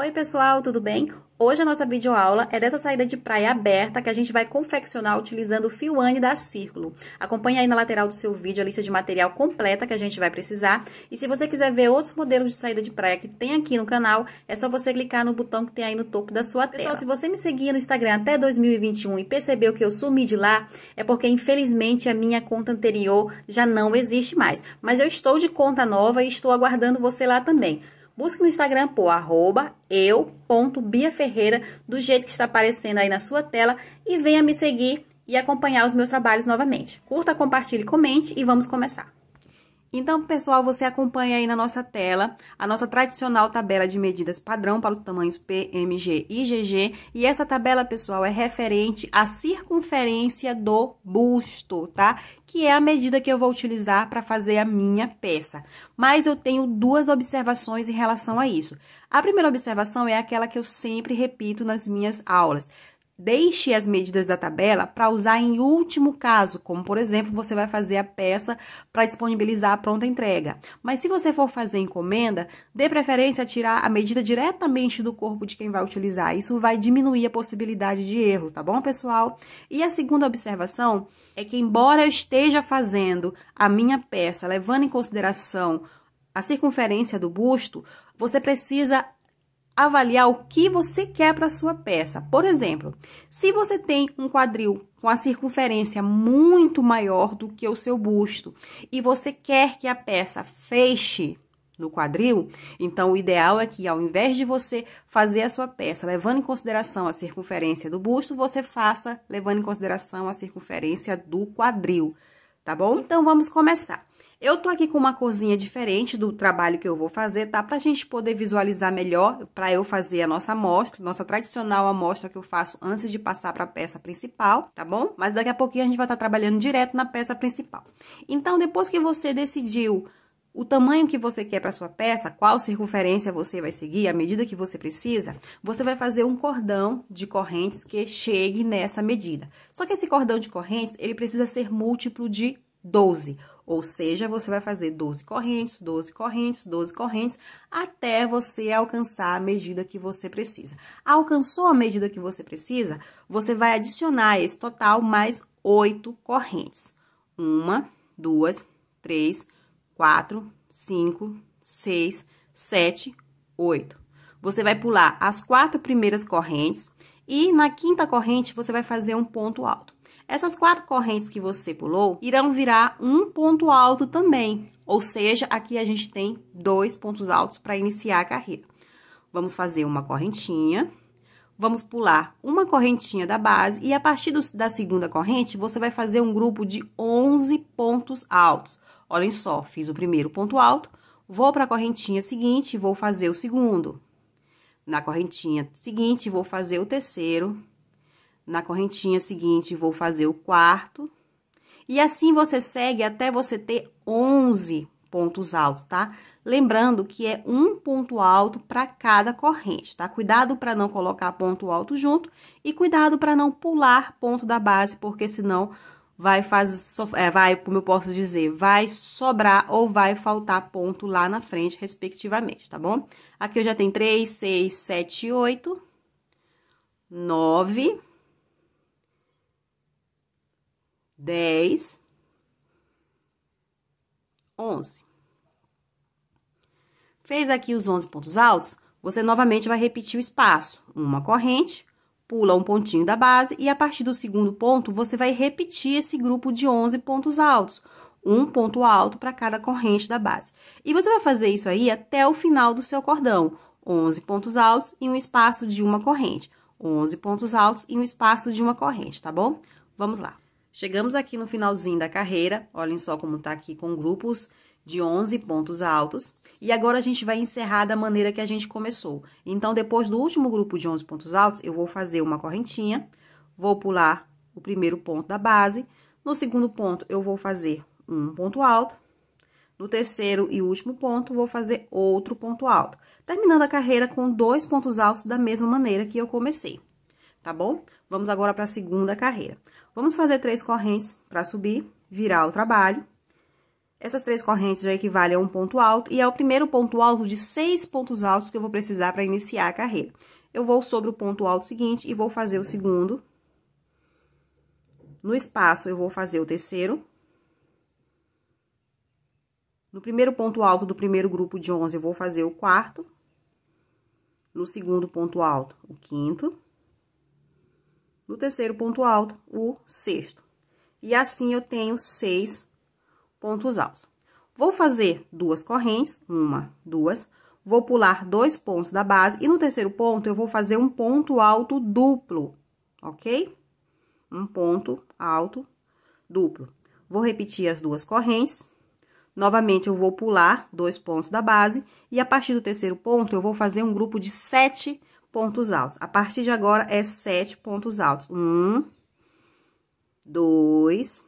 Oi pessoal, tudo bem? Hoje a nossa videoaula é dessa saída de praia aberta que a gente vai confeccionar utilizando o fio ANE da Círculo. Acompanhe aí na lateral do seu vídeo a lista de material completa que a gente vai precisar. E se você quiser ver outros modelos de saída de praia que tem aqui no canal, é só você clicar no botão que tem aí no topo da sua tela. Pessoal, se você me seguia no Instagram até 2021 e percebeu que eu sumi de lá, é porque infelizmente a minha conta anterior já não existe mais. Mas eu estou de conta nova e estou aguardando você lá também. Busque no Instagram por arroba eu.biaferreira, do jeito que está aparecendo aí na sua tela, e venha me seguir e acompanhar os meus trabalhos novamente. Curta, compartilhe, comente e vamos começar. Então, pessoal, você acompanha aí na nossa tela a nossa tradicional tabela de medidas padrão para os tamanhos PMG e GG. E essa tabela, pessoal, é referente à circunferência do busto, tá? Que é a medida que eu vou utilizar para fazer a minha peça. Mas eu tenho duas observações em relação a isso. A primeira observação é aquela que eu sempre repito nas minhas aulas. Deixe as medidas da tabela para usar em último caso, como por exemplo, você vai fazer a peça para disponibilizar a pronta entrega. Mas se você for fazer encomenda, dê preferência a tirar a medida diretamente do corpo de quem vai utilizar. Isso vai diminuir a possibilidade de erro, tá bom, pessoal? E a segunda observação é que embora eu esteja fazendo a minha peça levando em consideração a circunferência do busto, você precisa avaliar o que você quer para sua peça. Por exemplo, se você tem um quadril com a circunferência muito maior do que o seu busto e você quer que a peça feche no quadril, então o ideal é que ao invés de você fazer a sua peça levando em consideração a circunferência do busto, você faça levando em consideração a circunferência do quadril, tá bom? Então vamos começar. Eu tô aqui com uma corzinha diferente do trabalho que eu vou fazer, tá? Pra gente poder visualizar melhor, pra eu fazer a nossa amostra, nossa tradicional amostra que eu faço antes de passar pra peça principal, tá bom? Mas daqui a pouquinho a gente vai estar tá trabalhando direto na peça principal. Então, depois que você decidiu o tamanho que você quer para sua peça, qual circunferência você vai seguir, a medida que você precisa, você vai fazer um cordão de correntes que chegue nessa medida. Só que esse cordão de correntes, ele precisa ser múltiplo de 12. Ou seja, você vai fazer 12 correntes, 12 correntes, 12 correntes, até você alcançar a medida que você precisa. Alcançou a medida que você precisa, você vai adicionar esse total mais 8 correntes. Uma, duas, três, quatro, cinco, seis, sete, oito. Você vai pular as quatro primeiras correntes e na quinta corrente você vai fazer um ponto alto. Essas quatro correntes que você pulou irão virar um ponto alto também, ou seja, aqui a gente tem dois pontos altos para iniciar a carreira. Vamos fazer uma correntinha, vamos pular uma correntinha da base e a partir do, da segunda corrente você vai fazer um grupo de 11 pontos altos. Olhem só, fiz o primeiro ponto alto, vou para a correntinha seguinte e vou fazer o segundo. Na correntinha seguinte, vou fazer o terceiro, na correntinha seguinte, vou fazer o quarto. E assim você segue até você ter 11 pontos altos, tá? Lembrando que é um ponto alto para cada corrente, tá? Cuidado para não colocar ponto alto junto e cuidado para não pular ponto da base, porque senão vai fazer, é, vai, como eu posso dizer, vai sobrar ou vai faltar ponto lá na frente, respectivamente, tá bom? Aqui eu já tenho 3, 6, 7, 8, 9, dez, onze. Fez aqui os onze pontos altos, você novamente vai repetir o espaço. Uma corrente, pula um pontinho da base e a partir do segundo ponto, você vai repetir esse grupo de onze pontos altos. Um ponto alto para cada corrente da base. E você vai fazer isso aí até o final do seu cordão. 11 pontos altos e um espaço de uma corrente. 11 pontos altos e um espaço de uma corrente, tá bom? Vamos lá. Chegamos aqui no finalzinho da carreira, olhem só como tá aqui com grupos de 11 pontos altos. E agora a gente vai encerrar da maneira que a gente começou. Então, depois do último grupo de 11 pontos altos, eu vou fazer uma correntinha, vou pular o primeiro ponto da base. No segundo ponto, eu vou fazer um ponto alto. No terceiro e último ponto, vou fazer outro ponto alto. Terminando a carreira com dois pontos altos da mesma maneira que eu comecei, tá bom? Vamos agora para a segunda carreira. Vamos fazer três correntes para subir, virar o trabalho. Essas três correntes já equivalem a um ponto alto, e é o primeiro ponto alto de seis pontos altos que eu vou precisar para iniciar a carreira. Eu vou sobre o ponto alto seguinte e vou fazer o segundo. No espaço, eu vou fazer o terceiro. No primeiro ponto alto do primeiro grupo de onze eu vou fazer o quarto. No segundo ponto alto, o quinto do terceiro ponto alto, o sexto. E assim, eu tenho seis pontos altos. Vou fazer duas correntes, uma, duas, vou pular dois pontos da base, e no terceiro ponto, eu vou fazer um ponto alto duplo, ok? Um ponto alto duplo. Vou repetir as duas correntes. Novamente, eu vou pular dois pontos da base, e a partir do terceiro ponto, eu vou fazer um grupo de sete pontos altos. A partir de agora, é sete pontos altos. Um, dois,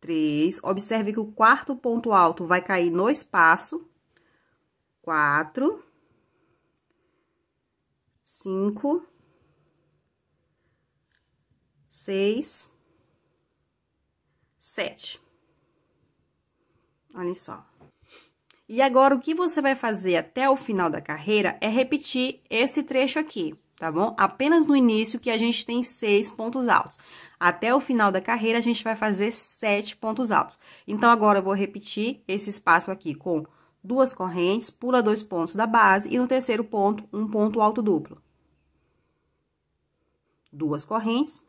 três. Observe que o quarto ponto alto vai cair no espaço. Quatro, cinco, seis, sete. Olha só. E agora, o que você vai fazer até o final da carreira é repetir esse trecho aqui, tá bom? Apenas no início que a gente tem seis pontos altos. Até o final da carreira, a gente vai fazer sete pontos altos. Então, agora eu vou repetir esse espaço aqui com duas correntes, pula dois pontos da base e no terceiro ponto, um ponto alto duplo. Duas correntes,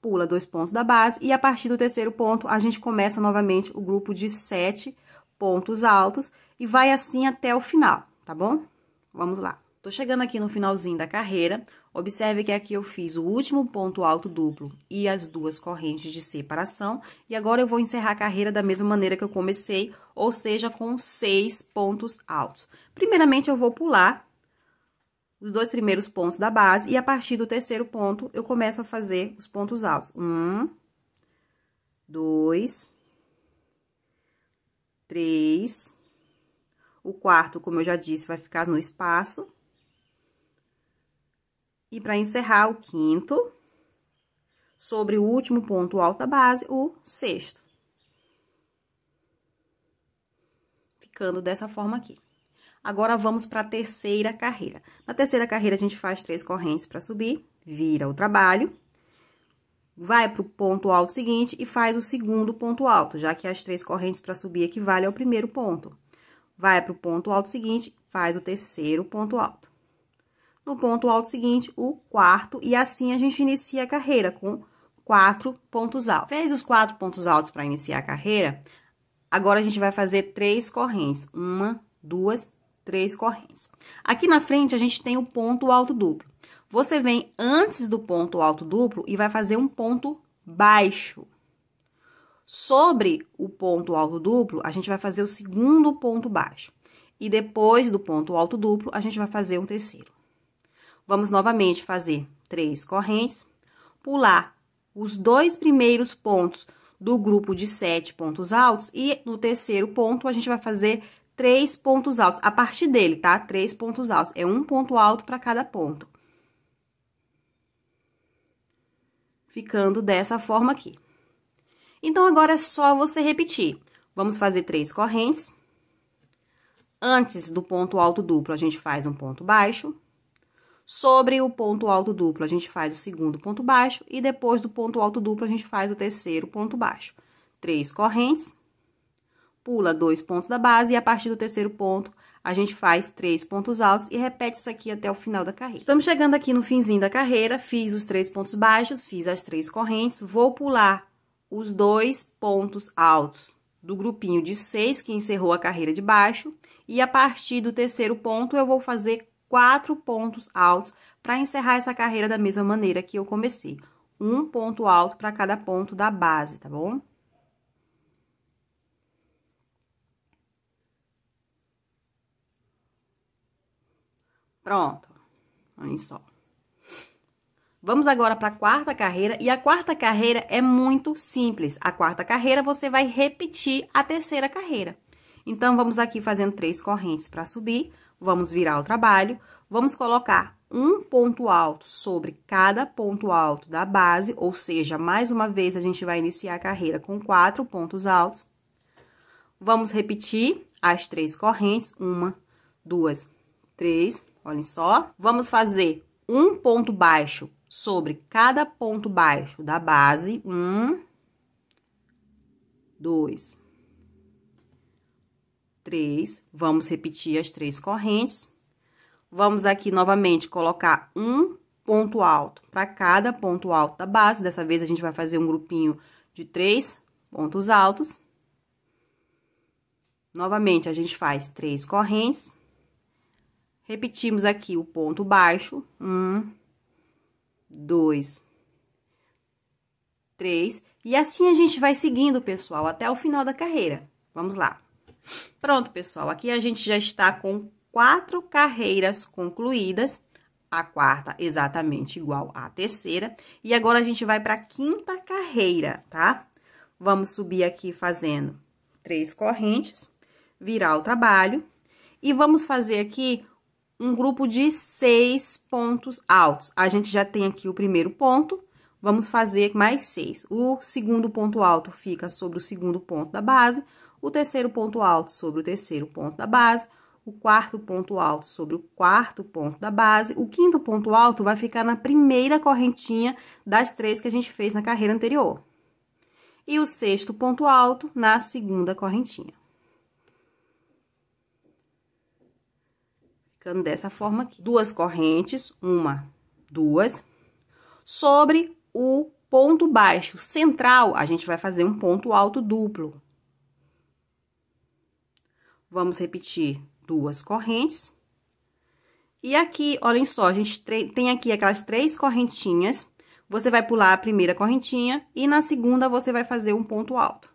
pula dois pontos da base e a partir do terceiro ponto, a gente começa novamente o grupo de sete pontos altos e vai assim até o final, tá bom? Vamos lá. Tô chegando aqui no finalzinho da carreira. Observe que aqui eu fiz o último ponto alto duplo e as duas correntes de separação. E agora eu vou encerrar a carreira da mesma maneira que eu comecei, ou seja, com seis pontos altos. Primeiramente, eu vou pular os dois primeiros pontos da base e a partir do terceiro ponto eu começo a fazer os pontos altos. Um, dois, três o quarto, como eu já disse, vai ficar no espaço. E para encerrar o quinto, sobre o último ponto alta base, o sexto. Ficando dessa forma aqui. Agora, vamos para a terceira carreira. Na terceira carreira, a gente faz três correntes para subir, vira o trabalho, vai para o ponto alto seguinte e faz o segundo ponto alto, já que as três correntes para subir equivale ao primeiro ponto vai para o ponto alto seguinte, faz o terceiro ponto alto. No ponto alto seguinte, o quarto, e assim a gente inicia a carreira com quatro pontos altos. Fez os quatro pontos altos para iniciar a carreira, agora a gente vai fazer três correntes. Uma, duas, três correntes. Aqui na frente, a gente tem o ponto alto duplo. Você vem antes do ponto alto duplo e vai fazer um ponto baixo. Sobre o ponto alto duplo, a gente vai fazer o segundo ponto baixo. E depois do ponto alto duplo, a gente vai fazer um terceiro. Vamos novamente fazer três correntes, pular os dois primeiros pontos do grupo de sete pontos altos e no terceiro ponto a gente vai fazer três pontos altos, a partir dele, tá? Três pontos altos, é um ponto alto para cada ponto. Ficando dessa forma aqui. Então, agora é só você repetir. Vamos fazer três correntes. Antes do ponto alto duplo, a gente faz um ponto baixo. Sobre o ponto alto duplo, a gente faz o segundo ponto baixo. E depois do ponto alto duplo, a gente faz o terceiro ponto baixo. Três correntes. Pula dois pontos da base e a partir do terceiro ponto, a gente faz três pontos altos e repete isso aqui até o final da carreira. Estamos chegando aqui no finzinho da carreira, fiz os três pontos baixos, fiz as três correntes, vou pular os dois pontos altos do grupinho de seis que encerrou a carreira de baixo, e a partir do terceiro ponto eu vou fazer quatro pontos altos para encerrar essa carreira da mesma maneira que eu comecei. Um ponto alto para cada ponto da base, tá bom? Pronto. Olha só. Vamos agora para a quarta carreira, e a quarta carreira é muito simples. A quarta carreira você vai repetir a terceira carreira. Então, vamos aqui fazendo três correntes para subir, vamos virar o trabalho, vamos colocar um ponto alto sobre cada ponto alto da base, ou seja, mais uma vez a gente vai iniciar a carreira com quatro pontos altos. Vamos repetir as três correntes, uma, duas, três, olhem só. Vamos fazer um ponto baixo sobre cada ponto baixo da base. Um, dois, três. Vamos repetir as três correntes. Vamos aqui novamente colocar um ponto alto para cada ponto alto da base. Dessa vez, a gente vai fazer um grupinho de três pontos altos. Novamente, a gente faz três correntes. Repetimos aqui o ponto baixo. Um, dois, três. E assim a gente vai seguindo, pessoal, até o final da carreira. Vamos lá. Pronto, pessoal, aqui a gente já está com quatro carreiras concluídas. A quarta exatamente igual à terceira. E agora a gente vai para a quinta carreira, tá? Vamos subir aqui fazendo três correntes, virar o trabalho. E vamos fazer aqui um grupo de seis pontos altos. A gente já tem aqui o primeiro ponto, vamos fazer mais seis. O segundo ponto alto fica sobre o segundo ponto da base, o terceiro ponto alto sobre o terceiro ponto da base, o quarto ponto alto sobre o quarto ponto da base, o quinto ponto alto vai ficar na primeira correntinha das três que a gente fez na carreira anterior. E o sexto ponto alto na segunda correntinha. ficando dessa forma aqui. Duas correntes, uma, duas, sobre o ponto baixo central, a gente vai fazer um ponto alto duplo. Vamos repetir duas correntes. E aqui, olhem só, a gente tem aqui aquelas três correntinhas. Você vai pular a primeira correntinha e na segunda você vai fazer um ponto alto.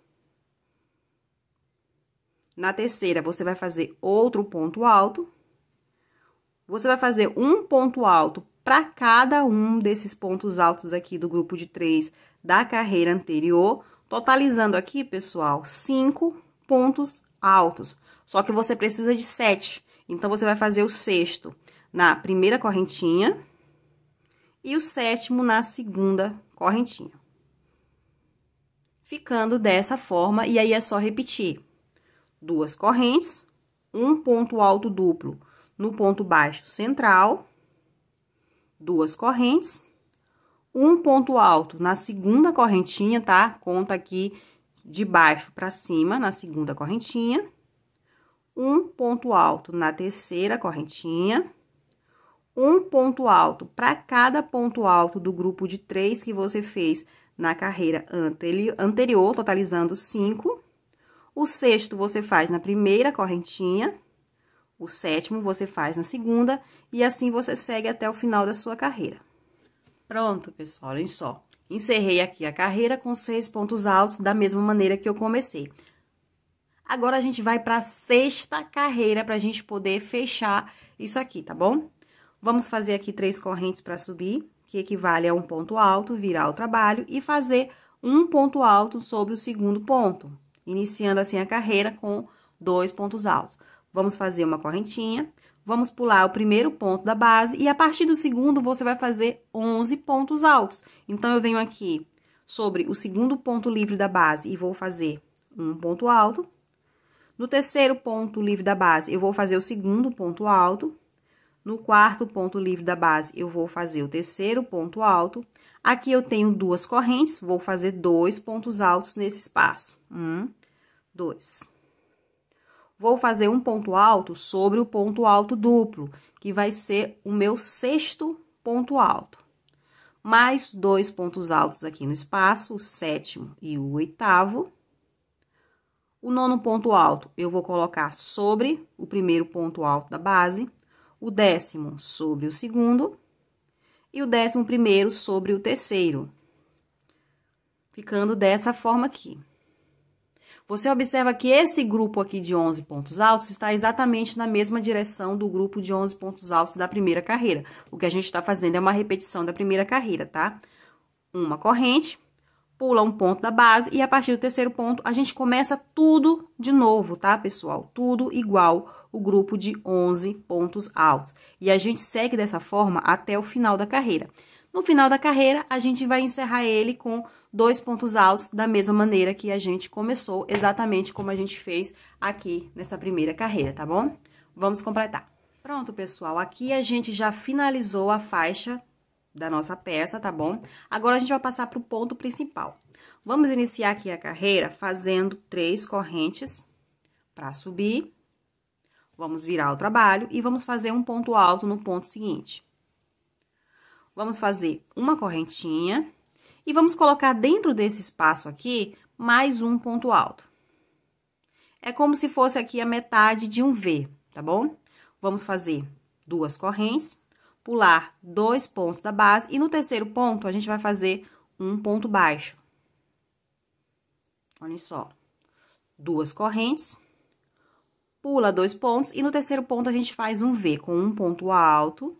Na terceira, você vai fazer outro ponto alto. Você vai fazer um ponto alto para cada um desses pontos altos aqui do grupo de três da carreira anterior, totalizando aqui, pessoal, cinco pontos altos. Só que você precisa de sete. Então, você vai fazer o sexto na primeira correntinha e o sétimo na segunda correntinha. Ficando dessa forma, e aí é só repetir. Duas correntes, um ponto alto duplo no ponto baixo central, duas correntes, um ponto alto na segunda correntinha, tá? Conta aqui de baixo para cima na segunda correntinha, um ponto alto na terceira correntinha, um ponto alto para cada ponto alto do grupo de três que você fez na carreira anterior, totalizando cinco. O sexto você faz na primeira correntinha, o sétimo você faz na segunda e assim você segue até o final da sua carreira. Pronto, pessoal, olhem só. Encerrei aqui a carreira com seis pontos altos, da mesma maneira que eu comecei. Agora, a gente vai para a sexta carreira para a gente poder fechar isso aqui, tá bom? Vamos fazer aqui três correntes para subir, que equivale a um ponto alto, virar o trabalho e fazer um ponto alto sobre o segundo ponto, iniciando assim a carreira com dois pontos altos. Vamos fazer uma correntinha, vamos pular o primeiro ponto da base e a partir do segundo você vai fazer 11 pontos altos. Então, eu venho aqui sobre o segundo ponto livre da base e vou fazer um ponto alto. No terceiro ponto livre da base, eu vou fazer o segundo ponto alto. No quarto ponto livre da base, eu vou fazer o terceiro ponto alto. Aqui eu tenho duas correntes, vou fazer dois pontos altos nesse espaço. Um, dois vou fazer um ponto alto sobre o ponto alto duplo, que vai ser o meu sexto ponto alto. Mais dois pontos altos aqui no espaço, o sétimo e o oitavo. O nono ponto alto eu vou colocar sobre o primeiro ponto alto da base, o décimo sobre o segundo e o décimo primeiro sobre o terceiro. Ficando dessa forma aqui. Você observa que esse grupo aqui de 11 pontos altos está exatamente na mesma direção do grupo de 11 pontos altos da primeira carreira. O que a gente está fazendo é uma repetição da primeira carreira, tá? Uma corrente, pula um ponto da base e a partir do terceiro ponto a gente começa tudo de novo, tá, pessoal? Tudo igual o grupo de 11 pontos altos. E a gente segue dessa forma até o final da carreira. No final da carreira, a gente vai encerrar ele com dois pontos altos, da mesma maneira que a gente começou, exatamente como a gente fez aqui nessa primeira carreira, tá bom? Vamos completar. Pronto, pessoal, aqui a gente já finalizou a faixa da nossa peça, tá bom? Agora a gente vai passar para o ponto principal. Vamos iniciar aqui a carreira fazendo três correntes para subir. Vamos virar o trabalho e vamos fazer um ponto alto no ponto seguinte. Vamos fazer uma correntinha e vamos colocar dentro desse espaço aqui mais um ponto alto. É como se fosse aqui a metade de um V, tá bom? Vamos fazer duas correntes, pular dois pontos da base e no terceiro ponto a gente vai fazer um ponto baixo. Olha só. Duas correntes, pula dois pontos e no terceiro ponto a gente faz um V com um ponto alto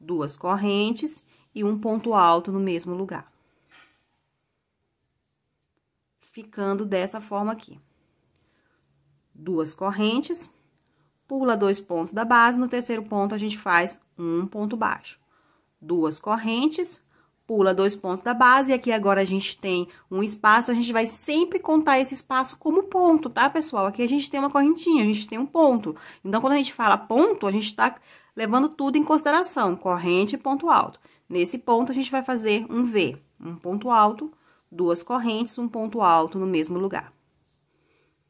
duas correntes e um ponto alto no mesmo lugar. Ficando dessa forma aqui. Duas correntes, pula dois pontos da base, no terceiro ponto a gente faz um ponto baixo. Duas correntes, pula dois pontos da base, e aqui agora a gente tem um espaço, a gente vai sempre contar esse espaço como ponto, tá, pessoal? Aqui a gente tem uma correntinha, a gente tem um ponto. Então, quando a gente fala ponto, a gente tá levando tudo em consideração, corrente e ponto alto. Nesse ponto, a gente vai fazer um V, um ponto alto, duas correntes, um ponto alto no mesmo lugar.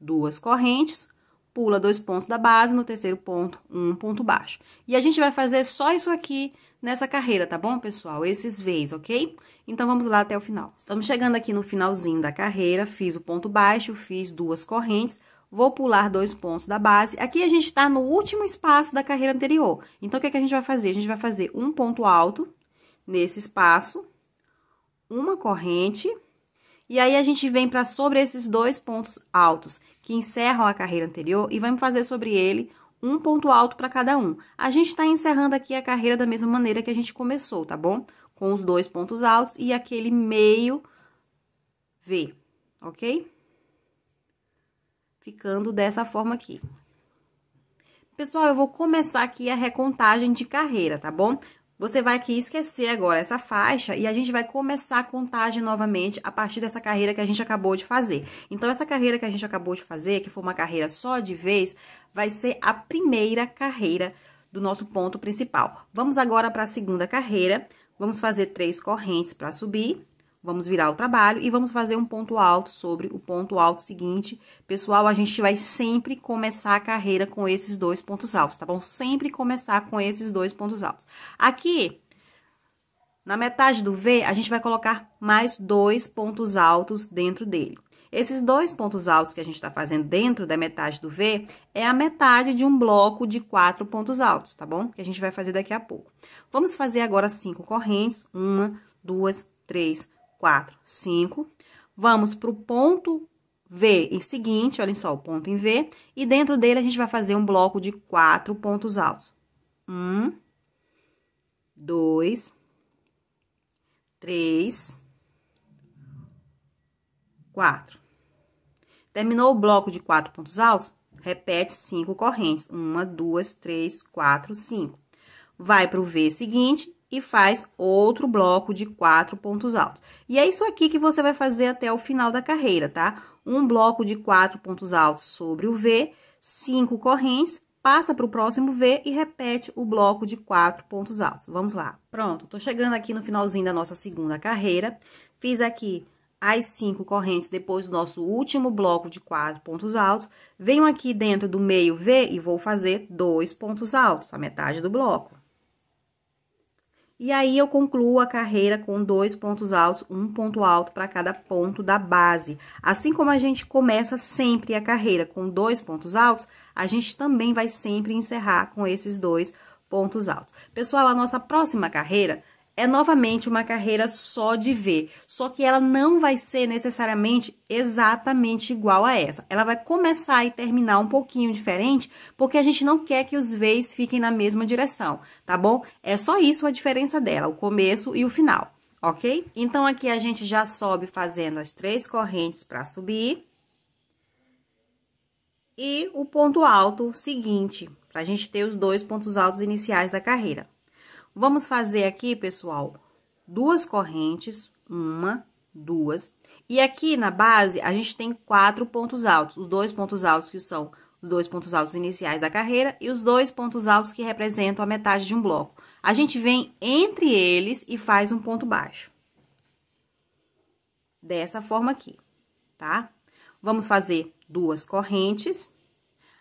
Duas correntes, pula dois pontos da base, no terceiro ponto, um ponto baixo. E a gente vai fazer só isso aqui nessa carreira, tá bom, pessoal? Esses Vs, ok? Então, vamos lá até o final. Estamos chegando aqui no finalzinho da carreira, fiz o ponto baixo, fiz duas correntes, vou pular dois pontos da base. Aqui a gente está no último espaço da carreira anterior. Então, o que, é que a gente vai fazer? A gente vai fazer um ponto alto nesse espaço, uma corrente, e aí a gente vem para sobre esses dois pontos altos que encerram a carreira anterior e vamos fazer sobre ele um ponto alto para cada um. A gente está encerrando aqui a carreira da mesma maneira que a gente começou, tá bom? Com os dois pontos altos e aquele meio V, ok? ficando dessa forma aqui. Pessoal, eu vou começar aqui a recontagem de carreira, tá bom? Você vai aqui esquecer agora essa faixa e a gente vai começar a contagem novamente a partir dessa carreira que a gente acabou de fazer. Então, essa carreira que a gente acabou de fazer, que foi uma carreira só de vez, vai ser a primeira carreira do nosso ponto principal. Vamos agora para a segunda carreira. Vamos fazer três correntes para subir. Vamos virar o trabalho e vamos fazer um ponto alto sobre o ponto alto seguinte. Pessoal, a gente vai sempre começar a carreira com esses dois pontos altos, tá bom? Sempre começar com esses dois pontos altos. Aqui, na metade do V, a gente vai colocar mais dois pontos altos dentro dele. Esses dois pontos altos que a gente está fazendo dentro da metade do V é a metade de um bloco de quatro pontos altos, tá bom? Que a gente vai fazer daqui a pouco. Vamos fazer agora cinco correntes. Uma, duas, três, 4, 5. Vamos para o ponto V em seguinte, olhem só o ponto em V, e dentro dele a gente vai fazer um bloco de quatro pontos altos. Um, dois, três, quatro. Terminou o bloco de quatro pontos altos? Repete cinco correntes. Uma, duas, três, quatro, cinco. Vai para o V seguinte e faz outro bloco de quatro pontos altos. E é isso aqui que você vai fazer até o final da carreira, tá? Um bloco de quatro pontos altos sobre o V, cinco correntes, passa para o próximo V e repete o bloco de quatro pontos altos. Vamos lá. Pronto, tô chegando aqui no finalzinho da nossa segunda carreira. Fiz aqui as cinco correntes depois do nosso último bloco de quatro pontos altos. Venho aqui dentro do meio V e vou fazer dois pontos altos, a metade do bloco. E aí eu concluo a carreira com dois pontos altos, um ponto alto para cada ponto da base. Assim como a gente começa sempre a carreira com dois pontos altos, a gente também vai sempre encerrar com esses dois pontos altos. Pessoal, a nossa próxima carreira é novamente uma carreira só de V, só que ela não vai ser necessariamente exatamente igual a essa. Ela vai começar e terminar um pouquinho diferente, porque a gente não quer que os Vs fiquem na mesma direção, tá bom? É só isso a diferença dela, o começo e o final, ok? Então, aqui a gente já sobe fazendo as três correntes para subir. E o ponto alto seguinte, para a gente ter os dois pontos altos iniciais da carreira. Vamos fazer aqui, pessoal, duas correntes, uma, duas. E aqui na base, a gente tem quatro pontos altos, os dois pontos altos que são os dois pontos altos iniciais da carreira e os dois pontos altos que representam a metade de um bloco. A gente vem entre eles e faz um ponto baixo. Dessa forma aqui, tá? Vamos fazer duas correntes.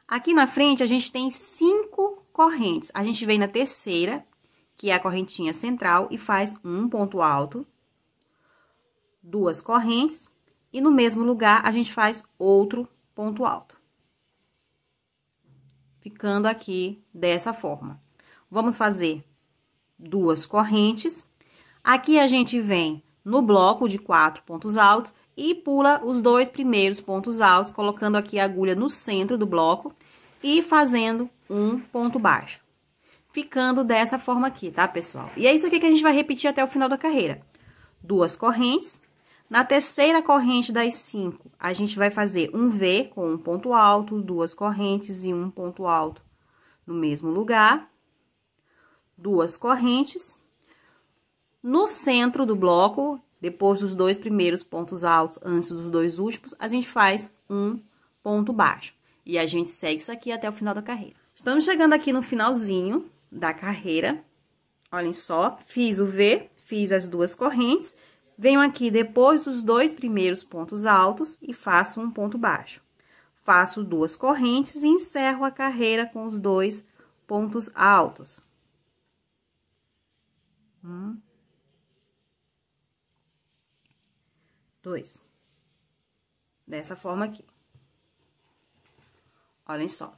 Aqui na frente, a gente tem cinco correntes. A gente vem na terceira que é a correntinha central, e faz um ponto alto, duas correntes, e no mesmo lugar a gente faz outro ponto alto. Ficando aqui dessa forma. Vamos fazer duas correntes. Aqui a gente vem no bloco de quatro pontos altos e pula os dois primeiros pontos altos, colocando aqui a agulha no centro do bloco e fazendo um ponto baixo ficando dessa forma aqui, tá, pessoal? E é isso aqui que a gente vai repetir até o final da carreira. Duas correntes. Na terceira corrente das cinco, a gente vai fazer um V com um ponto alto, duas correntes e um ponto alto no mesmo lugar. Duas correntes. No centro do bloco, depois dos dois primeiros pontos altos, antes dos dois últimos, a gente faz um ponto baixo. E a gente segue isso aqui até o final da carreira. Estamos chegando aqui no finalzinho da carreira. Olhem só, fiz o V, fiz as duas correntes, venho aqui depois dos dois primeiros pontos altos e faço um ponto baixo. Faço duas correntes e encerro a carreira com os dois pontos altos. Um, dois. Dessa forma aqui. Olhem só.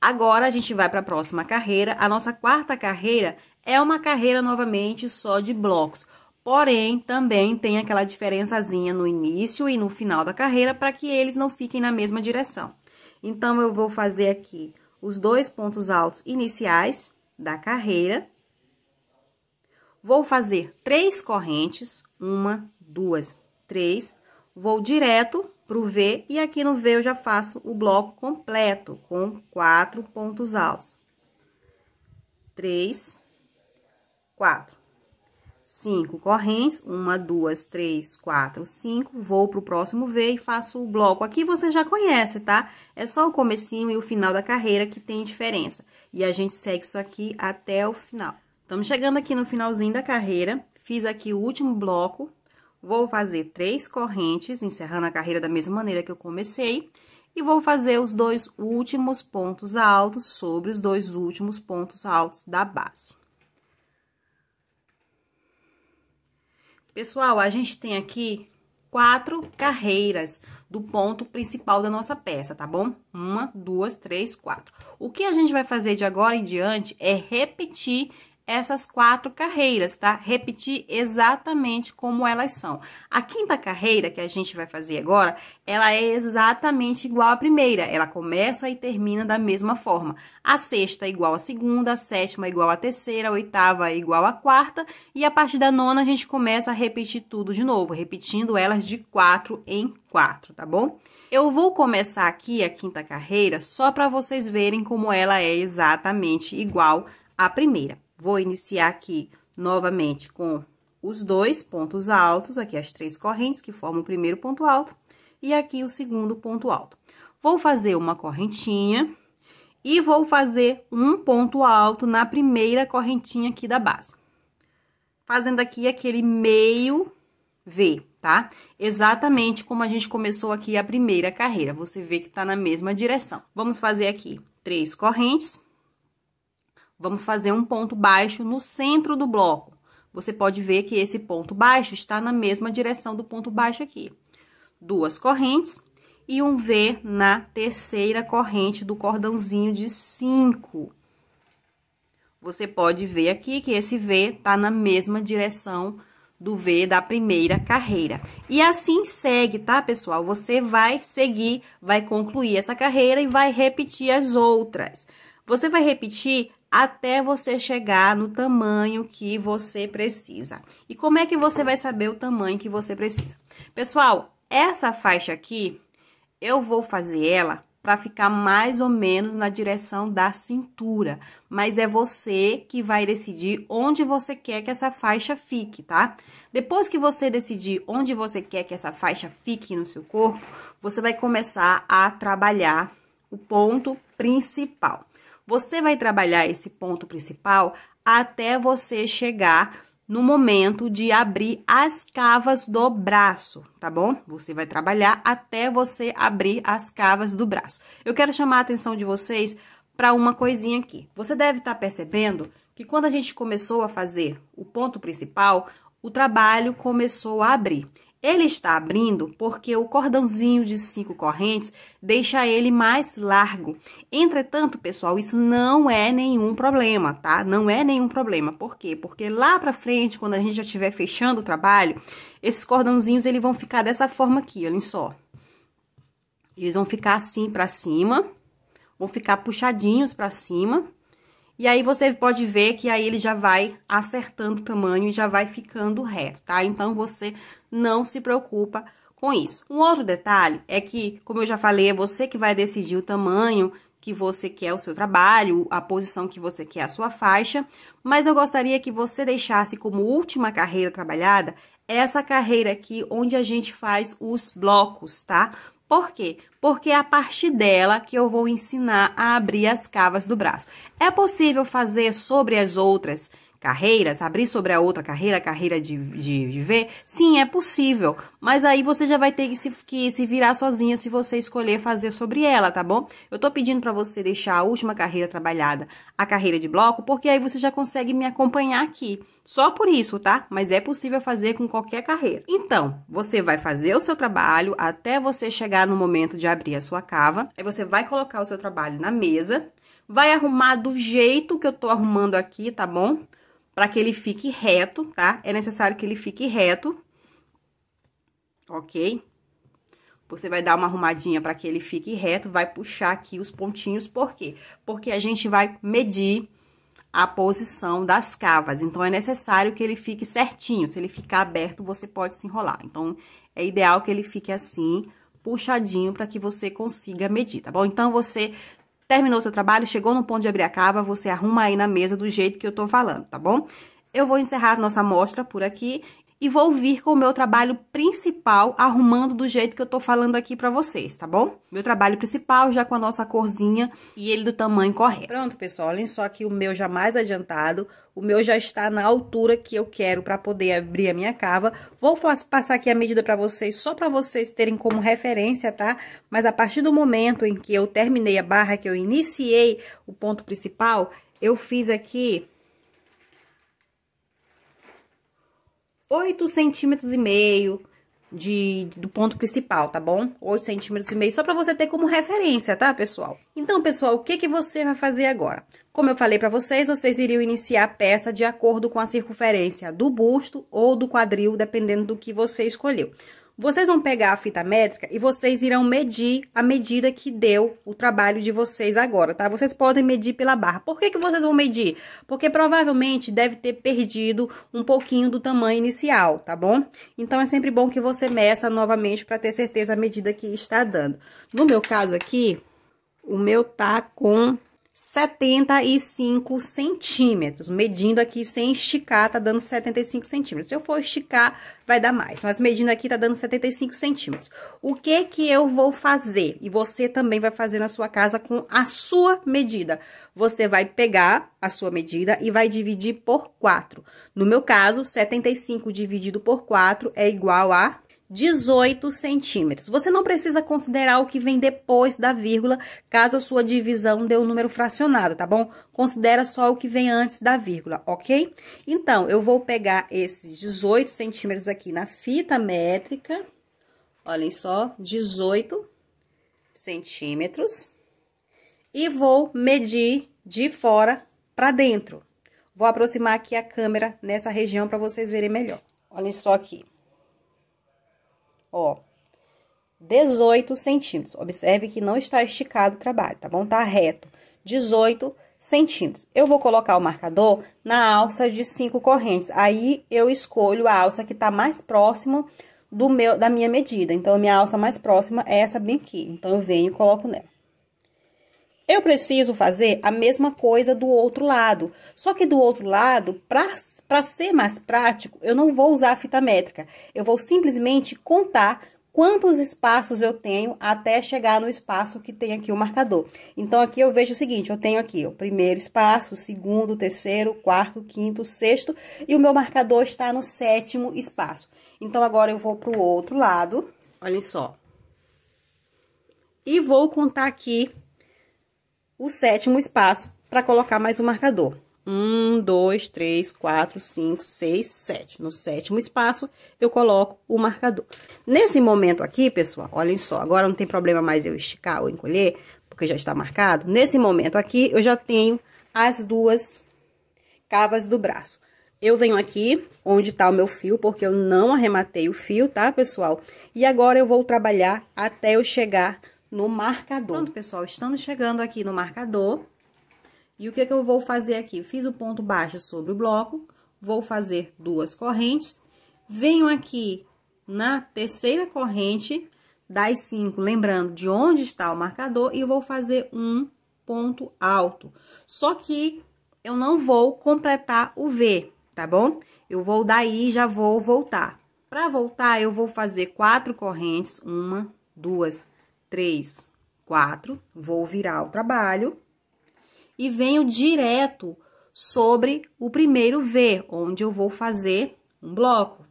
Agora a gente vai para a próxima carreira. A nossa quarta carreira é uma carreira novamente só de blocos. Porém, também tem aquela diferençazinha no início e no final da carreira para que eles não fiquem na mesma direção. Então, eu vou fazer aqui os dois pontos altos iniciais da carreira. Vou fazer três correntes, uma, duas, três. Vou direto para o V, e aqui no V eu já faço o bloco completo, com quatro pontos altos. Três, quatro. Cinco correntes, uma, duas, três, quatro, cinco, vou para o próximo V e faço o bloco. Aqui você já conhece, tá? É só o comecinho e o final da carreira que tem diferença. E a gente segue isso aqui até o final. Estamos chegando aqui no finalzinho da carreira, fiz aqui o último bloco, vou fazer três correntes, encerrando a carreira da mesma maneira que eu comecei, e vou fazer os dois últimos pontos altos sobre os dois últimos pontos altos da base. Pessoal, a gente tem aqui quatro carreiras do ponto principal da nossa peça, tá bom? Uma, duas, três, quatro. O que a gente vai fazer de agora em diante é repetir essas quatro carreiras, tá? Repetir exatamente como elas são. A quinta carreira que a gente vai fazer agora, ela é exatamente igual à primeira. Ela começa e termina da mesma forma. A sexta é igual à segunda, a sétima é igual à terceira, a oitava é igual à quarta e a partir da nona a gente começa a repetir tudo de novo, repetindo elas de quatro em quatro, tá bom? Eu vou começar aqui a quinta carreira só para vocês verem como ela é exatamente igual à primeira. Vou iniciar aqui novamente com os dois pontos altos, aqui as três correntes que formam o primeiro ponto alto e aqui o segundo ponto alto. Vou fazer uma correntinha e vou fazer um ponto alto na primeira correntinha aqui da base. Fazendo aqui aquele meio V, tá? Exatamente como a gente começou aqui a primeira carreira. Você vê que tá na mesma direção. Vamos fazer aqui três correntes Vamos fazer um ponto baixo no centro do bloco. Você pode ver que esse ponto baixo está na mesma direção do ponto baixo aqui. Duas correntes e um V na terceira corrente do cordãozinho de 5. Você pode ver aqui que esse V está na mesma direção do V da primeira carreira. E assim segue, tá, pessoal? Você vai seguir, vai concluir essa carreira e vai repetir as outras. Você vai repetir até você chegar no tamanho que você precisa. E como é que você vai saber o tamanho que você precisa? Pessoal, essa faixa aqui, eu vou fazer ela para ficar mais ou menos na direção da cintura, mas é você que vai decidir onde você quer que essa faixa fique, tá? Depois que você decidir onde você quer que essa faixa fique no seu corpo, você vai começar a trabalhar o ponto principal. Você vai trabalhar esse ponto principal até você chegar no momento de abrir as cavas do braço, tá bom? Você vai trabalhar até você abrir as cavas do braço. Eu quero chamar a atenção de vocês para uma coisinha aqui. Você deve estar tá percebendo que quando a gente começou a fazer o ponto principal, o trabalho começou a abrir. Ele está abrindo porque o cordãozinho de cinco correntes deixa ele mais largo. Entretanto, pessoal, isso não é nenhum problema, tá? Não é nenhum problema. Por quê? Porque lá pra frente, quando a gente já estiver fechando o trabalho, esses cordãozinhos eles vão ficar dessa forma aqui, olhem só. Eles vão ficar assim pra cima, vão ficar puxadinhos pra cima e aí você pode ver que aí ele já vai acertando o tamanho e já vai ficando reto, tá? Então você não se preocupa com isso. Um outro detalhe é que, como eu já falei, é você que vai decidir o tamanho que você quer o seu trabalho, a posição que você quer a sua faixa, mas eu gostaria que você deixasse como última carreira trabalhada essa carreira aqui onde a gente faz os blocos, tá? Por quê? Porque é a partir dela que eu vou ensinar a abrir as cavas do braço. É possível fazer sobre as outras carreiras, abrir sobre a outra carreira, carreira de, de viver, sim, é possível. Mas aí você já vai ter que se, que se virar sozinha se você escolher fazer sobre ela, tá bom? Eu tô pedindo para você deixar a última carreira trabalhada, a carreira de bloco, porque aí você já consegue me acompanhar aqui. Só por isso, tá? Mas é possível fazer com qualquer carreira. Então, você vai fazer o seu trabalho até você chegar no momento de abrir a sua cava. Aí você vai colocar o seu trabalho na mesa, vai arrumar do jeito que eu tô arrumando aqui, tá bom? para que ele fique reto, tá? É necessário que ele fique reto, ok? Você vai dar uma arrumadinha para que ele fique reto, vai puxar aqui os pontinhos, por quê? Porque a gente vai medir a posição das cavas, então é necessário que ele fique certinho, se ele ficar aberto você pode se enrolar, então é ideal que ele fique assim, puxadinho para que você consiga medir, tá bom? Então, você terminou seu trabalho, chegou no ponto de abrir a cava, você arruma aí na mesa do jeito que eu tô falando, tá bom? Eu vou encerrar nossa amostra por aqui e vou vir com o meu trabalho principal arrumando do jeito que eu tô falando aqui pra vocês, tá bom? Meu trabalho principal já com a nossa corzinha e ele do tamanho correto. Pronto, pessoal, olhem só que o meu já mais adiantado, o meu já está na altura que eu quero pra poder abrir a minha cava. Vou passar aqui a medida pra vocês, só pra vocês terem como referência, tá? Mas a partir do momento em que eu terminei a barra, que eu iniciei o ponto principal, eu fiz aqui 8 centímetros e meio de, do ponto principal, tá bom? 8 centímetros e meio, só para você ter como referência, tá, pessoal? Então, pessoal, o que, que você vai fazer agora? Como eu falei para vocês, vocês iriam iniciar a peça de acordo com a circunferência do busto ou do quadril, dependendo do que você escolheu. Vocês vão pegar a fita métrica e vocês irão medir a medida que deu o trabalho de vocês agora, tá? Vocês podem medir pela barra. Por que, que vocês vão medir? Porque provavelmente deve ter perdido um pouquinho do tamanho inicial, tá bom? Então, é sempre bom que você meça novamente para ter certeza a medida que está dando. No meu caso aqui, o meu tá com 75 centímetros, medindo aqui sem esticar, tá dando 75 centímetros. Se eu for esticar, vai dar mais, mas medindo aqui tá dando 75 centímetros. O que que eu vou fazer? E você também vai fazer na sua casa com a sua medida. Você vai pegar a sua medida e vai dividir por 4. No meu caso, 75 dividido por 4 é igual a 18 centímetros. Você não precisa considerar o que vem depois da vírgula, caso a sua divisão dê um número fracionado, tá bom? Considera só o que vem antes da vírgula, ok? Então, eu vou pegar esses 18 centímetros aqui na fita métrica, olhem só, 18 centímetros, e vou medir de fora para dentro. Vou aproximar aqui a câmera nessa região para vocês verem melhor. Olhem só aqui ó, 18 centímetros. Observe que não está esticado o trabalho, tá bom? Tá reto, 18 centímetros. Eu vou colocar o marcador na alça de cinco correntes. Aí, eu escolho a alça que tá mais próximo do meu, da minha medida. Então, a minha alça mais próxima é essa bem aqui. Então, eu venho e coloco nela. Eu preciso fazer a mesma coisa do outro lado. Só que do outro lado, para ser mais prático, eu não vou usar a fita métrica. Eu vou simplesmente contar quantos espaços eu tenho até chegar no espaço que tem aqui o marcador. Então, aqui eu vejo o seguinte, eu tenho aqui o primeiro espaço, segundo, terceiro, quarto, quinto, sexto, e o meu marcador está no sétimo espaço. Então, agora eu vou para o outro lado, olhem só. E vou contar aqui o sétimo espaço para colocar mais um marcador. Um, dois, três, quatro, cinco, seis, sete. No sétimo espaço, eu coloco o marcador. Nesse momento aqui, pessoal, olhem só, agora não tem problema mais eu esticar ou encolher, porque já está marcado. Nesse momento aqui, eu já tenho as duas cavas do braço. Eu venho aqui onde tá o meu fio, porque eu não arrematei o fio, tá, pessoal? E agora eu vou trabalhar até eu chegar no marcador. Pronto, pessoal, estamos chegando aqui no marcador. E o que, é que eu vou fazer aqui? Fiz o ponto baixo sobre o bloco, vou fazer duas correntes. Venho aqui na terceira corrente das cinco, lembrando de onde está o marcador, e vou fazer um ponto alto. Só que eu não vou completar o V, tá bom? Eu vou daí e já vou voltar. Para voltar, eu vou fazer quatro correntes, uma, duas, três, quatro, vou virar o trabalho e venho direto sobre o primeiro V, onde eu vou fazer um bloco.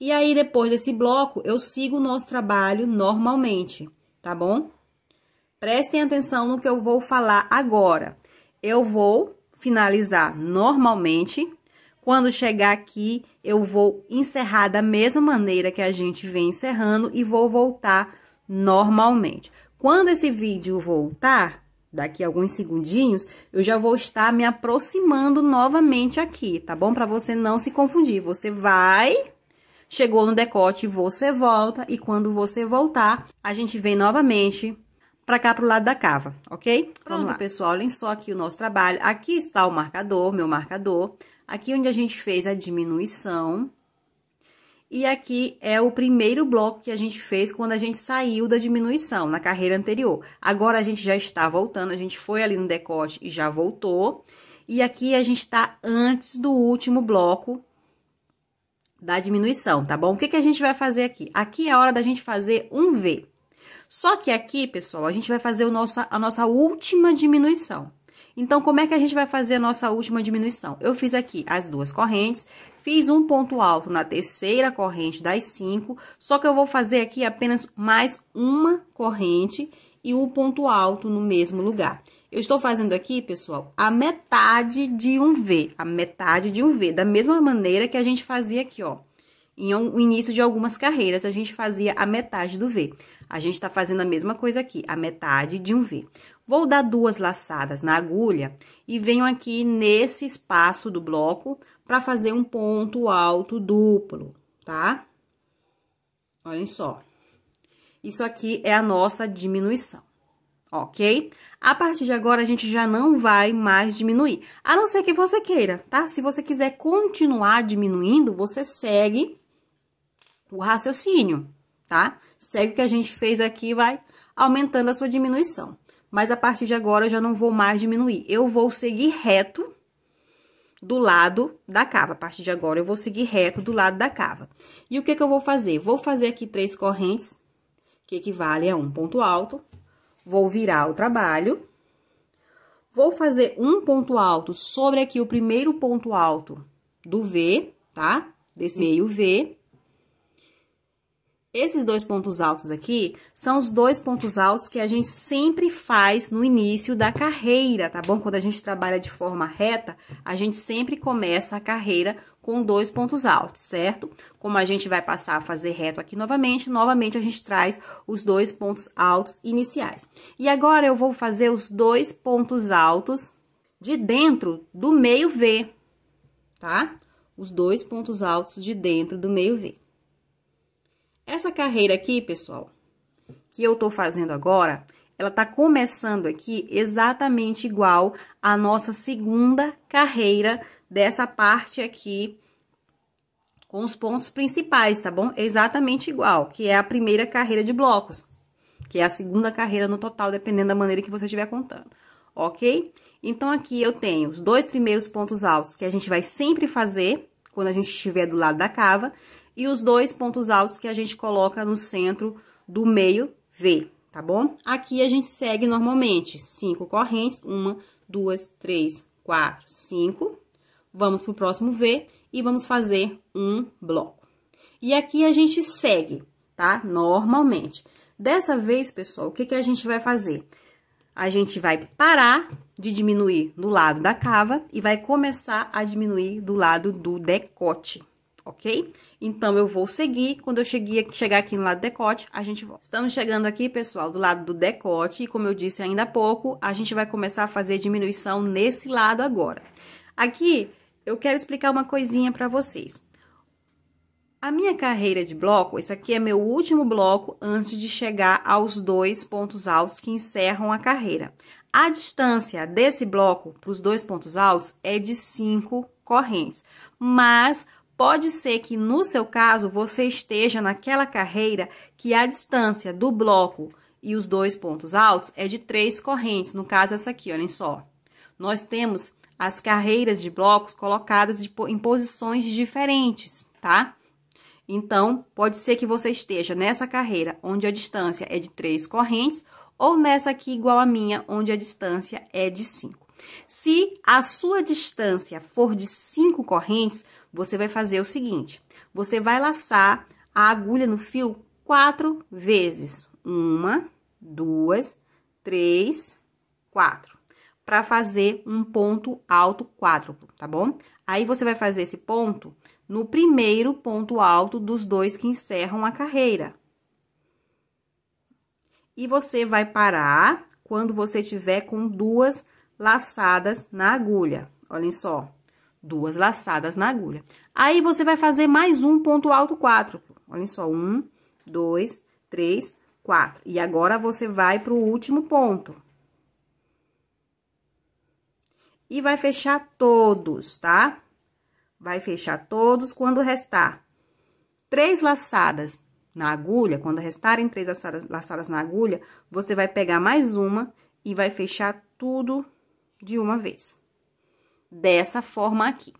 E aí, depois desse bloco, eu sigo o nosso trabalho normalmente, tá bom? Prestem atenção no que eu vou falar agora. Eu vou finalizar normalmente quando chegar aqui, eu vou encerrar da mesma maneira que a gente vem encerrando e vou voltar normalmente. Quando esse vídeo voltar, daqui a alguns segundinhos, eu já vou estar me aproximando novamente aqui, tá bom? Para você não se confundir. Você vai, chegou no decote, você volta e quando você voltar, a gente vem novamente para cá pro lado da cava, ok? Pronto, pessoal, olhem só aqui o nosso trabalho. Aqui está o marcador, meu marcador. Aqui onde a gente fez a diminuição. E aqui é o primeiro bloco que a gente fez quando a gente saiu da diminuição, na carreira anterior. Agora, a gente já está voltando, a gente foi ali no decote e já voltou. E aqui a gente está antes do último bloco da diminuição, tá bom? O que, que a gente vai fazer aqui? Aqui é a hora da gente fazer um V. Só que aqui, pessoal, a gente vai fazer o a nossa última diminuição. Então, como é que a gente vai fazer a nossa última diminuição? Eu fiz aqui as duas correntes, fiz um ponto alto na terceira corrente das cinco, só que eu vou fazer aqui apenas mais uma corrente e um ponto alto no mesmo lugar. Eu estou fazendo aqui, pessoal, a metade de um V, a metade de um V, da mesma maneira que a gente fazia aqui, ó. Em um início de algumas carreiras, a gente fazia a metade do V. A gente tá fazendo a mesma coisa aqui, a metade de um V. Vou dar duas laçadas na agulha e venho aqui nesse espaço do bloco para fazer um ponto alto duplo, tá? Olhem só. Isso aqui é a nossa diminuição, ok? A partir de agora, a gente já não vai mais diminuir, a não ser que você queira, tá? Se você quiser continuar diminuindo, você segue o raciocínio, tá? Tá? segue o que a gente fez aqui e vai aumentando a sua diminuição. Mas a partir de agora eu já não vou mais diminuir. Eu vou seguir reto do lado da cava. A partir de agora eu vou seguir reto do lado da cava. E o que que eu vou fazer? Vou fazer aqui três correntes, que equivale a um ponto alto. Vou virar o trabalho. Vou fazer um ponto alto sobre aqui o primeiro ponto alto do V, tá? Desse meio V esses dois pontos altos aqui são os dois pontos altos que a gente sempre faz no início da carreira, tá bom? Quando a gente trabalha de forma reta, a gente sempre começa a carreira com dois pontos altos, certo? Como a gente vai passar a fazer reto aqui novamente, novamente a gente traz os dois pontos altos iniciais. E agora eu vou fazer os dois pontos altos de dentro do meio V, tá? Os dois pontos altos de dentro do meio V. Essa carreira aqui, pessoal, que eu tô fazendo agora, ela tá começando aqui exatamente igual a nossa segunda carreira dessa parte aqui com os pontos principais, tá bom? exatamente igual, que é a primeira carreira de blocos, que é a segunda carreira no total, dependendo da maneira que você estiver contando, ok? Então, aqui eu tenho os dois primeiros pontos altos que a gente vai sempre fazer quando a gente estiver do lado da cava, e os dois pontos altos que a gente coloca no centro do meio V, tá bom? Aqui a gente segue normalmente cinco correntes, uma, duas, três, quatro, cinco. Vamos pro próximo V e vamos fazer um bloco. E aqui a gente segue, tá? Normalmente. Dessa vez, pessoal, o que, que a gente vai fazer? A gente vai parar de diminuir do lado da cava e vai começar a diminuir do lado do decote, ok? Então, eu vou seguir, quando eu cheguei, chegar aqui no lado decote, a gente volta. Estamos chegando aqui, pessoal, do lado do decote, e como eu disse ainda há pouco, a gente vai começar a fazer diminuição nesse lado agora. Aqui, eu quero explicar uma coisinha para vocês. A minha carreira de bloco, esse aqui é meu último bloco antes de chegar aos dois pontos altos que encerram a carreira. A distância desse bloco para os dois pontos altos é de cinco correntes, mas Pode ser que no seu caso você esteja naquela carreira que a distância do bloco e os dois pontos altos é de três correntes, no caso essa aqui, olhem só. Nós temos as carreiras de blocos colocadas de, em posições diferentes, tá? Então, pode ser que você esteja nessa carreira onde a distância é de três correntes ou nessa aqui igual a minha, onde a distância é de cinco. Se a sua distância for de cinco correntes, você vai fazer o seguinte: você vai laçar a agulha no fio quatro vezes. Uma, duas, três, quatro. Para fazer um ponto alto quádruplo, tá bom? Aí você vai fazer esse ponto no primeiro ponto alto dos dois que encerram a carreira. E você vai parar quando você tiver com duas laçadas na agulha. Olhem só duas laçadas na agulha. Aí, você vai fazer mais um ponto alto quatro. Olhem só, um, dois, três, quatro. E agora, você vai pro último ponto. E vai fechar todos, tá? Vai fechar todos quando restar três laçadas na agulha, quando restarem três laçadas, laçadas na agulha, você vai pegar mais uma e vai fechar tudo de uma vez dessa forma aqui.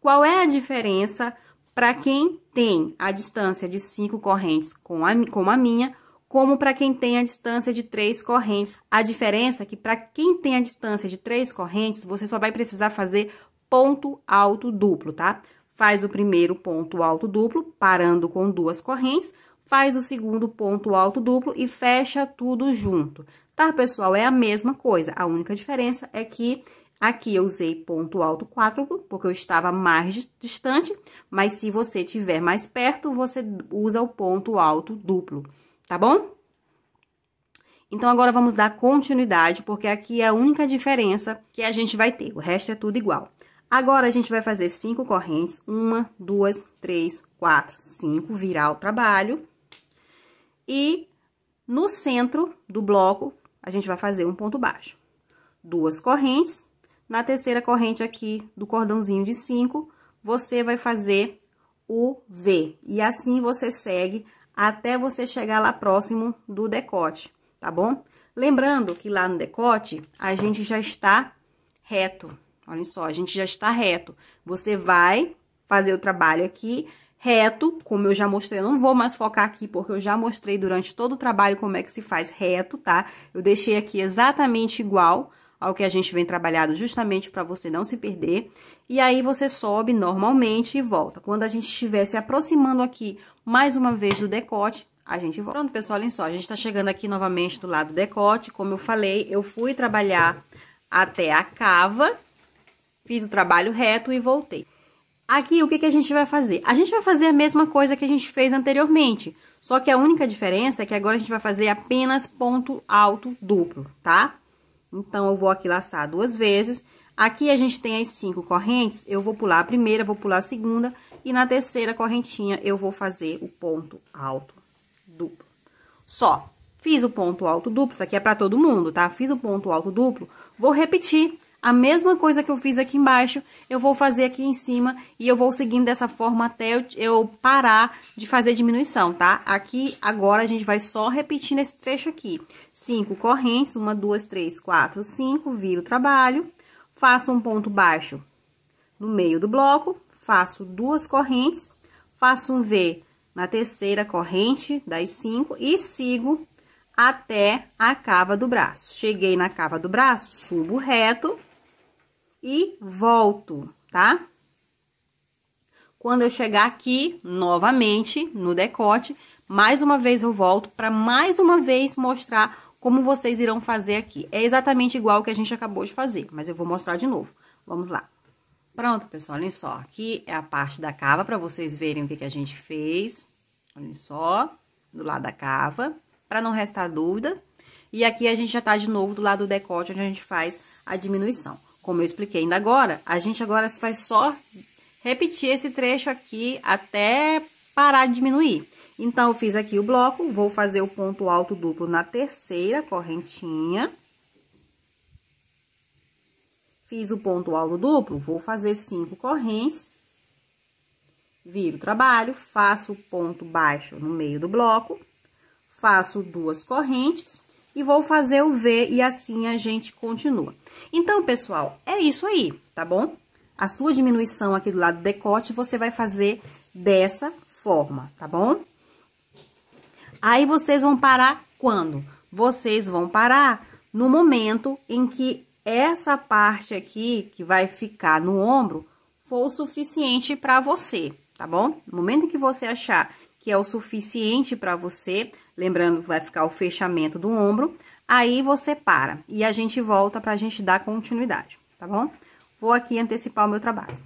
Qual é a diferença para quem tem a distância de cinco correntes com a, como a minha, como para quem tem a distância de três correntes? A diferença é que para quem tem a distância de três correntes, você só vai precisar fazer ponto alto duplo, tá? Faz o primeiro ponto alto duplo, parando com duas correntes, faz o segundo ponto alto duplo e fecha tudo junto. Tá, pessoal? É a mesma coisa. A única diferença é que Aqui eu usei ponto alto 4, porque eu estava mais distante, mas se você tiver mais perto, você usa o ponto alto duplo, tá bom? Então, agora vamos dar continuidade, porque aqui é a única diferença que a gente vai ter, o resto é tudo igual. Agora, a gente vai fazer cinco correntes, uma, duas, três, quatro, cinco, virar o trabalho. E no centro do bloco, a gente vai fazer um ponto baixo. Duas correntes, na terceira corrente aqui do cordãozinho de cinco, você vai fazer o V. E assim você segue até você chegar lá próximo do decote, tá bom? Lembrando que lá no decote, a gente já está reto. Olha só, a gente já está reto. Você vai fazer o trabalho aqui reto, como eu já mostrei, eu não vou mais focar aqui, porque eu já mostrei durante todo o trabalho como é que se faz reto, tá? Eu deixei aqui exatamente igual, ao que a gente vem trabalhando justamente para você não se perder. E aí você sobe normalmente e volta. Quando a gente estiver se aproximando aqui mais uma vez do decote, a gente volta. Pronto, pessoal, olhem só, a gente está chegando aqui novamente do lado do decote. Como eu falei, eu fui trabalhar até a cava, fiz o trabalho reto e voltei. Aqui, o que, que a gente vai fazer? A gente vai fazer a mesma coisa que a gente fez anteriormente, só que a única diferença é que agora a gente vai fazer apenas ponto alto duplo, tá? Então, eu vou aqui laçar duas vezes. Aqui a gente tem as cinco correntes, eu vou pular a primeira, vou pular a segunda, e na terceira correntinha eu vou fazer o ponto alto duplo. Só, fiz o ponto alto duplo, isso aqui é para todo mundo, tá? Fiz o ponto alto duplo, vou repetir a mesma coisa que eu fiz aqui embaixo, eu vou fazer aqui em cima e eu vou seguindo dessa forma até eu parar de fazer diminuição, tá? Aqui, agora, a gente vai só repetindo esse trecho aqui. Cinco correntes, uma, duas, três, quatro, cinco, viro o trabalho, faço um ponto baixo no meio do bloco, faço duas correntes, faço um V na terceira corrente das cinco e sigo até a cava do braço. Cheguei na cava do braço, subo reto e volto, tá? Quando eu chegar aqui, novamente, no decote, mais uma vez eu volto para mais uma vez mostrar como vocês irão fazer aqui. É exatamente igual o que a gente acabou de fazer, mas eu vou mostrar de novo. Vamos lá. Pronto, pessoal, olhem só. Aqui é a parte da cava para vocês verem o que, que a gente fez. Olhem só, do lado da cava, para não restar dúvida. E aqui a gente já tá de novo do lado do decote, onde a gente faz a diminuição. Como eu expliquei ainda agora, a gente agora faz só repetir esse trecho aqui até parar de diminuir. Então, eu fiz aqui o bloco, vou fazer o ponto alto duplo na terceira correntinha. Fiz o ponto alto duplo, vou fazer cinco correntes. Viro o trabalho, faço o ponto baixo no meio do bloco, faço duas correntes e vou fazer o V e assim a gente continua. Então, pessoal, é isso aí, tá bom? A sua diminuição aqui do lado do decote, você vai fazer dessa forma, tá bom? Aí, vocês vão parar quando? Vocês vão parar no momento em que essa parte aqui, que vai ficar no ombro, for o suficiente para você, tá bom? No momento em que você achar que é o suficiente para você, Lembrando que vai ficar o fechamento do ombro. Aí você para e a gente volta pra gente dar continuidade, tá bom? Vou aqui antecipar o meu trabalho.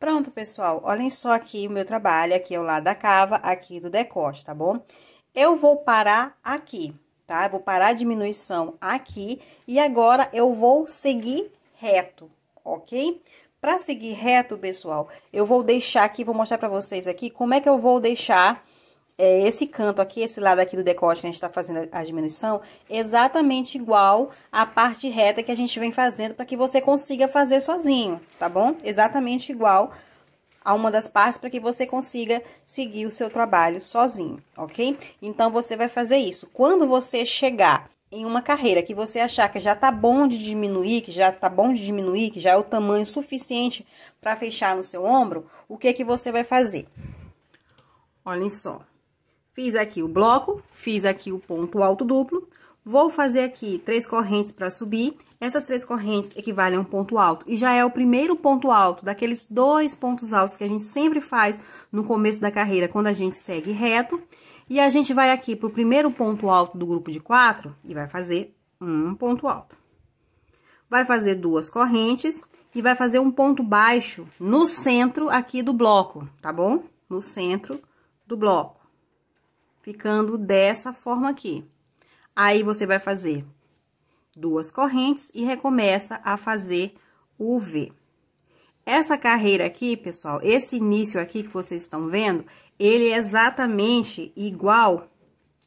Pronto, pessoal, olhem só aqui o meu trabalho, aqui é o lado da cava, aqui do decote, tá bom? Eu vou parar aqui, tá? Eu vou parar a diminuição aqui e agora eu vou seguir reto, ok? Para seguir reto, pessoal, eu vou deixar aqui, vou mostrar para vocês aqui como é que eu vou deixar é, esse canto aqui, esse lado aqui do decote que a gente está fazendo a diminuição, exatamente igual à parte reta que a gente vem fazendo para que você consiga fazer sozinho, tá bom? Exatamente igual a uma das partes para que você consiga seguir o seu trabalho sozinho, ok? Então, você vai fazer isso. Quando você chegar em uma carreira que você achar que já tá bom de diminuir, que já tá bom de diminuir, que já é o tamanho suficiente para fechar no seu ombro, o que que você vai fazer? Olhem só. Fiz aqui o bloco, fiz aqui o ponto alto duplo, vou fazer aqui três correntes para subir. Essas três correntes equivalem a um ponto alto e já é o primeiro ponto alto daqueles dois pontos altos que a gente sempre faz no começo da carreira quando a gente segue reto. E a gente vai aqui pro primeiro ponto alto do grupo de quatro e vai fazer um ponto alto. Vai fazer duas correntes e vai fazer um ponto baixo no centro aqui do bloco, tá bom? No centro do bloco ficando dessa forma aqui. Aí, você vai fazer duas correntes e recomeça a fazer o V. Essa carreira aqui, pessoal, esse início aqui que vocês estão vendo, ele é exatamente igual,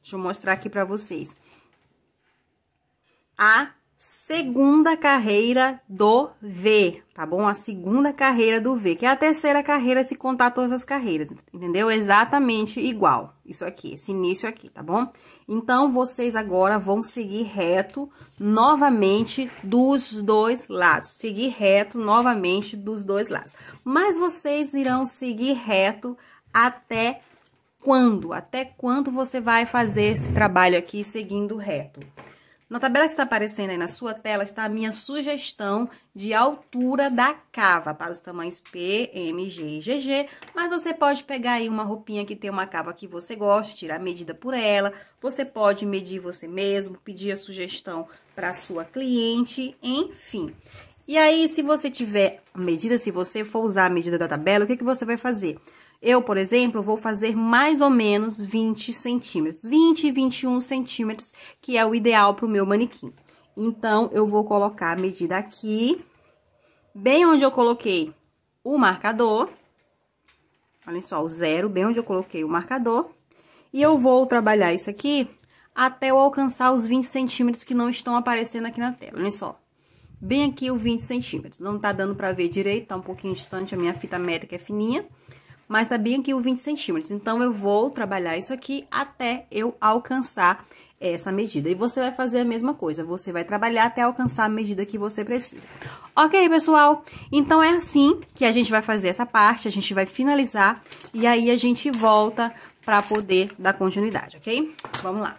deixa eu mostrar aqui para vocês, a segunda carreira do V, tá bom? A segunda carreira do V, que é a terceira carreira se contar todas as carreiras, entendeu? Exatamente igual, isso aqui, esse início aqui, tá bom? Então, vocês agora vão seguir reto novamente dos dois lados, seguir reto novamente dos dois lados. Mas vocês irão seguir reto até quando? Até quando você vai fazer esse trabalho aqui seguindo reto? Na tabela que está aparecendo aí na sua tela está a minha sugestão de altura da cava para os tamanhos P, M, G e GG, mas você pode pegar aí uma roupinha que tem uma cava que você gosta, tirar a medida por ela, você pode medir você mesmo, pedir a sugestão para a sua cliente, enfim. E aí, se você tiver medida, se você for usar a medida da tabela, o que, que você vai fazer? Você eu, por exemplo, vou fazer mais ou menos 20 centímetros, 20 e 21 centímetros, que é o ideal para o meu manequim. Então, eu vou colocar a medida aqui, bem onde eu coloquei o marcador. Olha só, o zero, bem onde eu coloquei o marcador. E eu vou trabalhar isso aqui até eu alcançar os 20 centímetros que não estão aparecendo aqui na tela. Olha só, bem aqui o 20 centímetros. Não tá dando pra ver direito, tá um pouquinho distante, a minha fita métrica é fininha mas tá bem que o 20 centímetros. Então, eu vou trabalhar isso aqui até eu alcançar essa medida. E você vai fazer a mesma coisa, você vai trabalhar até alcançar a medida que você precisa. Ok, pessoal? Então, é assim que a gente vai fazer essa parte, a gente vai finalizar e aí a gente volta para poder dar continuidade, ok? Vamos lá.